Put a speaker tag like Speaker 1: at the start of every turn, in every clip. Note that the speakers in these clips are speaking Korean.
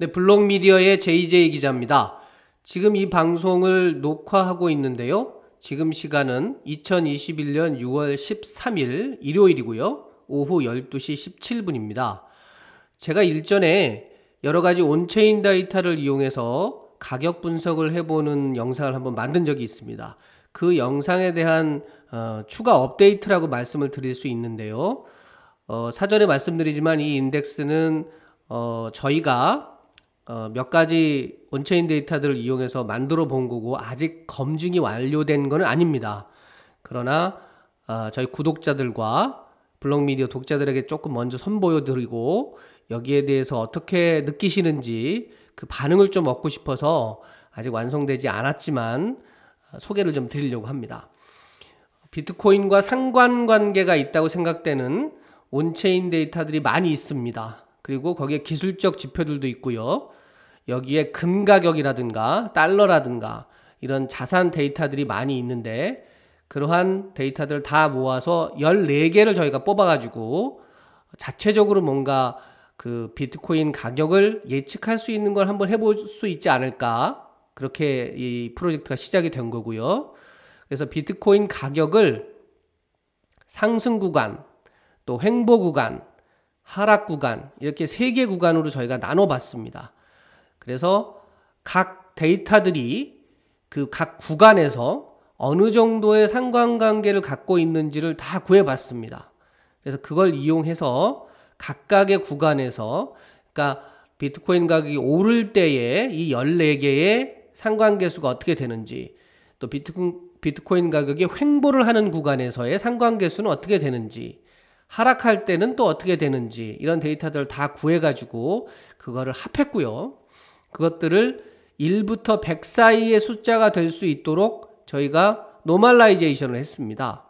Speaker 1: 네, 블록미디어의 JJ 기자입니다. 지금 이 방송을 녹화하고 있는데요. 지금 시간은 2021년 6월 13일 일요일이고요. 오후 12시 17분입니다. 제가 일전에 여러 가지 온체인 데이터를 이용해서 가격 분석을 해보는 영상을 한번 만든 적이 있습니다. 그 영상에 대한 어, 추가 업데이트라고 말씀을 드릴 수 있는데요. 어, 사전에 말씀드리지만 이 인덱스는 어, 저희가 어, 몇 가지 온체인 데이터들을 이용해서 만들어 본 거고 아직 검증이 완료된 것은 아닙니다. 그러나 어, 저희 구독자들과 블록미디어 독자들에게 조금 먼저 선보여드리고 여기에 대해서 어떻게 느끼시는지 그 반응을 좀 얻고 싶어서 아직 완성되지 않았지만 어, 소개를 좀 드리려고 합니다. 비트코인과 상관관계가 있다고 생각되는 온체인 데이터들이 많이 있습니다. 그리고 거기에 기술적 지표들도 있고요. 여기에 금 가격이라든가 달러라든가 이런 자산 데이터들이 많이 있는데 그러한 데이터들다 모아서 14개를 저희가 뽑아가지고 자체적으로 뭔가 그 비트코인 가격을 예측할 수 있는 걸 한번 해볼 수 있지 않을까. 그렇게 이 프로젝트가 시작이 된 거고요. 그래서 비트코인 가격을 상승 구간, 또 횡보 구간, 하락 구간, 이렇게 세 개 구간으로 저희가 나눠봤습니다. 그래서 각 데이터들이 그 각 구간에서 어느 정도의 상관관계를 갖고 있는지를 다 구해봤습니다. 그래서 그걸 이용해서 각각의 구간에서 그러니까 비트코인 가격이 오를 때에 이 14개의 상관계수가 어떻게 되는지 또 비트코인, 비트코인 가격이 횡보를 하는 구간에서의 상관계수는 어떻게 되는지 하락할 때는 또 어떻게 되는지 이런 데이터들을 다 구해가지고 그거를 합했고요. 그것들을 1부터 100 사이의 숫자가 될 수 있도록 저희가 노멀라이제이션을 했습니다.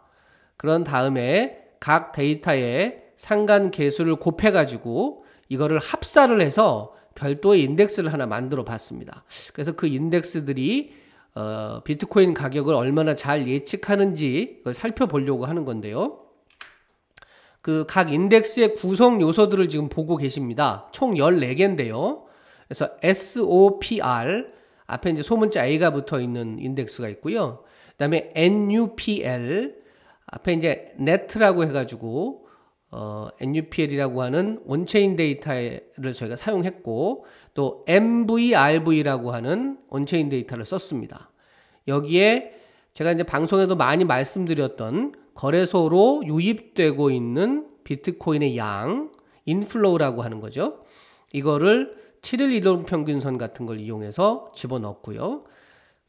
Speaker 1: 그런 다음에 각 데이터의 상관 개수를 곱해가지고 이거를 합사를 해서 별도의 인덱스를 하나 만들어 봤습니다. 그래서 그 인덱스들이 어, 비트코인 가격을 얼마나 잘 예측하는지 그걸 살펴보려고 하는 건데요. 그 각 인덱스의 구성 요소들을 지금 보고 계십니다. 총 14개인데요. 그래서 SOPR 앞에 이제 소문자 A가 붙어 있는 인덱스가 있고요. 그다음에 NUPL 앞에 이제 net라고 해가지고 어, NUPL이라고 하는 온체인 데이터를 저희가 사용했고 또 MVRV라고 하는 온체인 데이터를 썼습니다. 여기에 제가 이제 방송에도 많이 말씀드렸던 거래소로 유입되고 있는 비트코인의 양, 인플로우라고 하는 거죠. 이거를 7일 이동 평균선 같은 걸 이용해서 집어넣고요.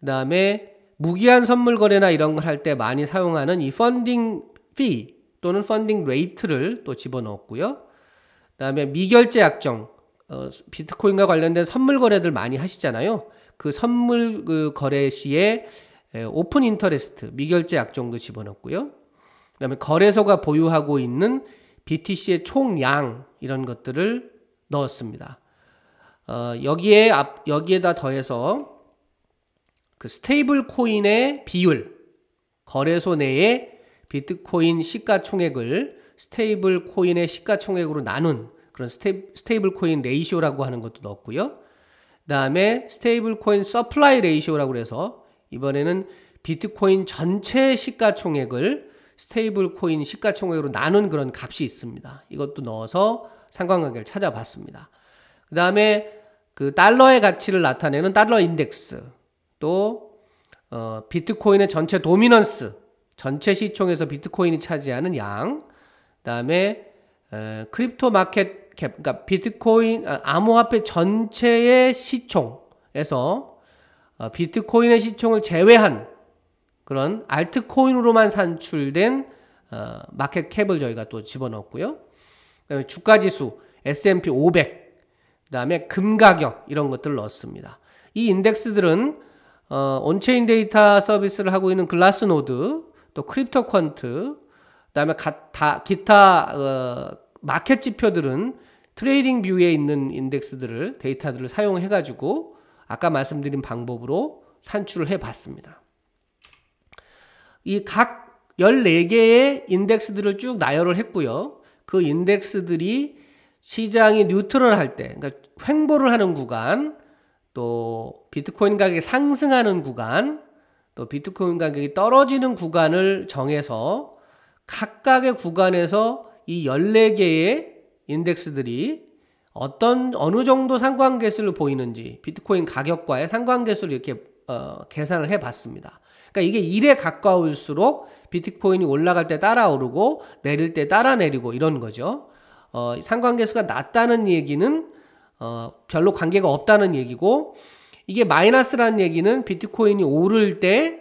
Speaker 1: 그 다음에 무기한 선물 거래나 이런 걸 할 때 많이 사용하는 이 펀딩 피 또는 펀딩 레이트를 또 집어넣었고요. 그 다음에 미결제 약정, 어, 비트코인과 관련된 선물 거래들 많이 하시잖아요. 그 선물 그 거래 시에 오픈 인터레스트, 미결제 약정도 집어넣었고요. 그 다음에 거래소가 보유하고 있는 BTC의 총량 이런 것들을 넣었습니다. 어, 여기에 앞, 여기에다 더해서 그 스테이블 코인의 비율 거래소 내에 비트코인 시가총액을 스테이블 코인의 시가총액으로 나눈 그런 스테, 스테이블 코인 레이시오라고 하는 것도 넣었고요. 그다음에 스테이블 코인 서플라이 레이시오라고 해서 이번에는 비트코인 전체 시가총액을 스테이블 코인 시가총액으로 나눈 그런 값이 있습니다. 이것도 넣어서 상관관계를 찾아봤습니다. 그 다음에 그 달러의 가치를 나타내는 달러 인덱스 또 어, 비트코인의 전체 도미넌스 전체 시총에서 비트코인이 차지하는 양 그다음에 에, 크립토 마켓 캡 그러니까 비트코인 아, 암호화폐 전체의 시총에서 어, 비트코인의 시총을 제외한 그런 알트코인으로만 산출된 어, 마켓 캡을 저희가 또 집어넣었고요. 그다음에 주가 지수 S&P 500그 다음에 금가격 이런 것들을 넣습니다. 었이 인덱스들은 어, 온체인 데이터 서비스를 하고 있는 글라스노드, 또 크립토 퀀트, 그다음에 다, 기타 어, 마켓 지표들은 트레이딩 뷰에 있는 인덱스들을 데이터들을 사용해 가지고 아까 말씀드린 방법으로 산출을 해 봤습니다. 이 각 14개의 인덱스들을 쭉 나열을 했고요. 그 인덱스들이 시장이 뉴트럴할 때, 그러니까 횡보를 하는 구간, 또 비트코인 가격이 상승하는 구간, 또 비트코인 가격이 떨어지는 구간을 정해서 각각의 구간에서 이 14개의 인덱스들이 어떤 어느 정도 상관계수를 보이는지 비트코인 가격과의 상관계수를 이렇게 어, 계산을 해 봤습니다. 그러니까 이게 1에 가까울수록 비트코인이 올라갈 때 따라 오르고 내릴 때 따라 내리고 이런 거죠. 어, 상관계수가 낮다는 얘기는 어, 별로 관계가 없다는 얘기고 이게 마이너스라는 얘기는 비트코인이 오를 때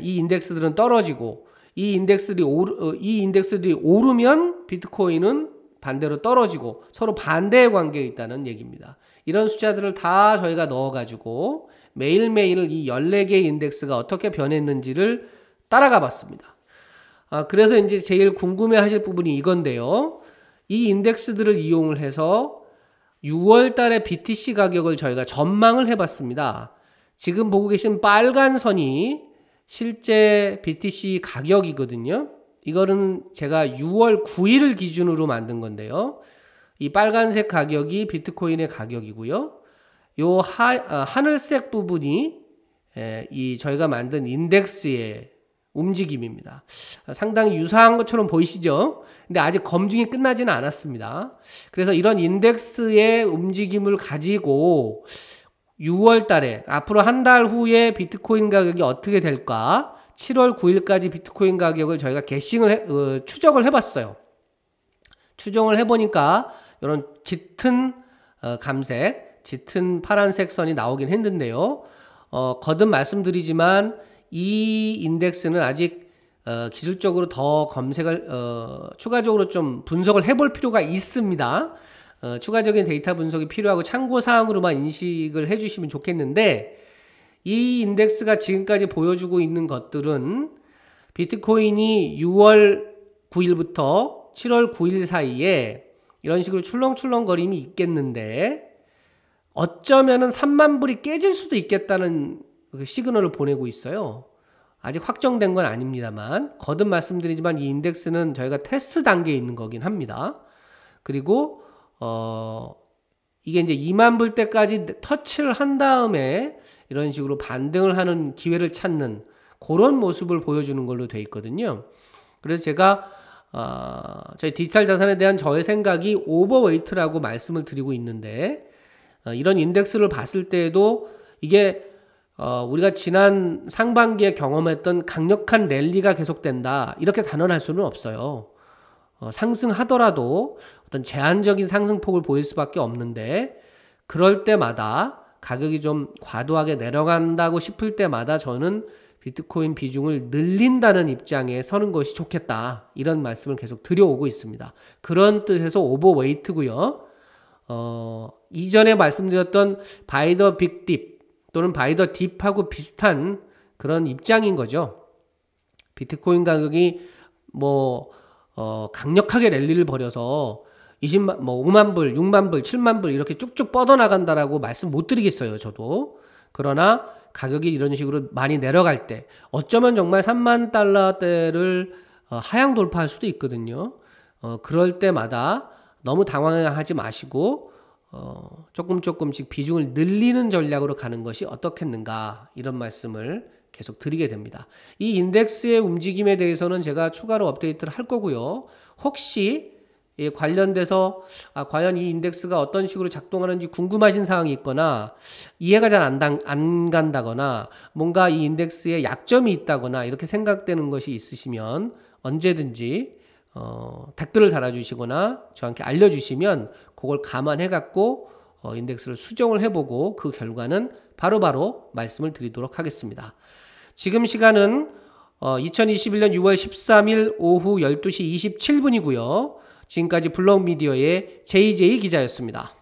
Speaker 1: 이 인덱스들은 떨어지고 이 인덱스들이 오르, 어, 이 인덱스들이 오르면 비트코인은 반대로 떨어지고 서로 반대의 관계에 있다는 얘기입니다. 이런 숫자들을 다 저희가 넣어가지고 매일매일 이 14개의 인덱스가 어떻게 변했는지를 따라가 봤습니다. 아, 그래서 이제 제일 궁금해 하실 부분이 이건데요. 이 인덱스들을 이용을 해서 6월 달에 BTC 가격을 저희가 전망을 해봤습니다. 지금 보고 계신 빨간 선이 실제 BTC 가격이거든요. 이거는 제가 6월 9일을 기준으로 만든 건데요. 이 빨간색 가격이 비트코인의 가격이고요. 요 하, 어, 하늘색 부분이 이 저희가 만든 인덱스의 움직임입니다. 상당히 유사한 것처럼 보이시죠? 근데 아직 검증이 끝나지는 않았습니다. 그래서 이런 인덱스의 움직임을 가지고 6월 달에 앞으로 한 달 후에 비트코인 가격이 어떻게 될까? 7월 9일까지 비트코인 가격을 저희가 개싱을 해, 어, 추적을 해봤어요. 추정을 해보니까 이런 짙은 어, 감색, 짙은 파란색 선이 나오긴 했는데요. 어, 거듭 말씀드리지만 이 인덱스는 아직 어, 기술적으로 더 검색을 어, 추가적으로 좀 분석을 해볼 필요가 있습니다. 어, 추가적인 데이터 분석이 필요하고 참고 사항으로만 인식을 해주시면 좋겠는데 이 인덱스가 지금까지 보여주고 있는 것들은 비트코인이 6월 9일부터 7월 9일 사이에 이런 식으로 출렁출렁거림이 있겠는데 어쩌면은 3만 불이 깨질 수도 있겠다는 그 시그널을 보내고 있어요. 아직 확정된 건 아닙니다만 거듭 말씀드리지만 이 인덱스는 저희가 테스트 단계에 있는 거긴 합니다. 그리고 어 이게 이제 2만 불 때까지 터치를 한 다음에 이런 식으로 반등을 하는 기회를 찾는 그런 모습을 보여주는 걸로 돼 있거든요. 그래서 제가 어 저희 디지털 자산에 대한 저의 생각이 오버웨이트라고 말씀을 드리고 있는데 어 이런 인덱스를 봤을 때에도 이게 어, 우리가 지난 상반기에 경험했던 강력한 랠리가 계속된다. 이렇게 단언할 수는 없어요. 어, 상승하더라도 어떤 제한적인 상승폭을 보일 수밖에 없는데, 그럴 때마다 가격이 좀 과도하게 내려간다고 싶을 때마다 저는 비트코인 비중을 늘린다는 입장에 서는 것이 좋겠다. 이런 말씀을 계속 드려오고 있습니다. 그런 뜻에서 오버웨이트고요. 어, 이전에 말씀드렸던 바이더 빅딥 또는 바이더 딥하고 비슷한 그런 입장인 거죠. 비트코인 가격이 뭐 어, 강력하게 랠리를 벌여서 20만 뭐 5만 불, 6만 불, 7만 불 이렇게 쭉쭉 뻗어 나간다라고 말씀 못 드리겠어요, 저도. 그러나 가격이 이런 식으로 많이 내려갈 때 어쩌면 정말 3만 달러대를 어, 하향 돌파할 수도 있거든요. 어, 그럴 때마다 너무 당황하지 마시고 어, 조금 조금씩 비중을 늘리는 전략으로 가는 것이 어떻겠는가 이런 말씀을 계속 드리게 됩니다. 이 인덱스의 움직임에 대해서는 제가 추가로 업데이트를 할 거고요. 혹시 예, 관련돼서 아, 과연 이 인덱스가 어떤 식으로 작동하는지 궁금하신 사항이 있거나 이해가 잘안안 간다거나 뭔가 이인덱스의 약점이 있다거나 이렇게 생각되는 것이 있으시면 언제든지 어, 댓글을 달아주시거나 저한테 알려주시면 그걸 감안해갖고 어, 인덱스를 수정을 해보고 그 결과는 바로바로 바로 말씀을 드리도록 하겠습니다. 지금 시간은 어, 2021년 6월 13일 오후 12시 27분이고요. 지금까지 블록미디어의 JJ 기자였습니다.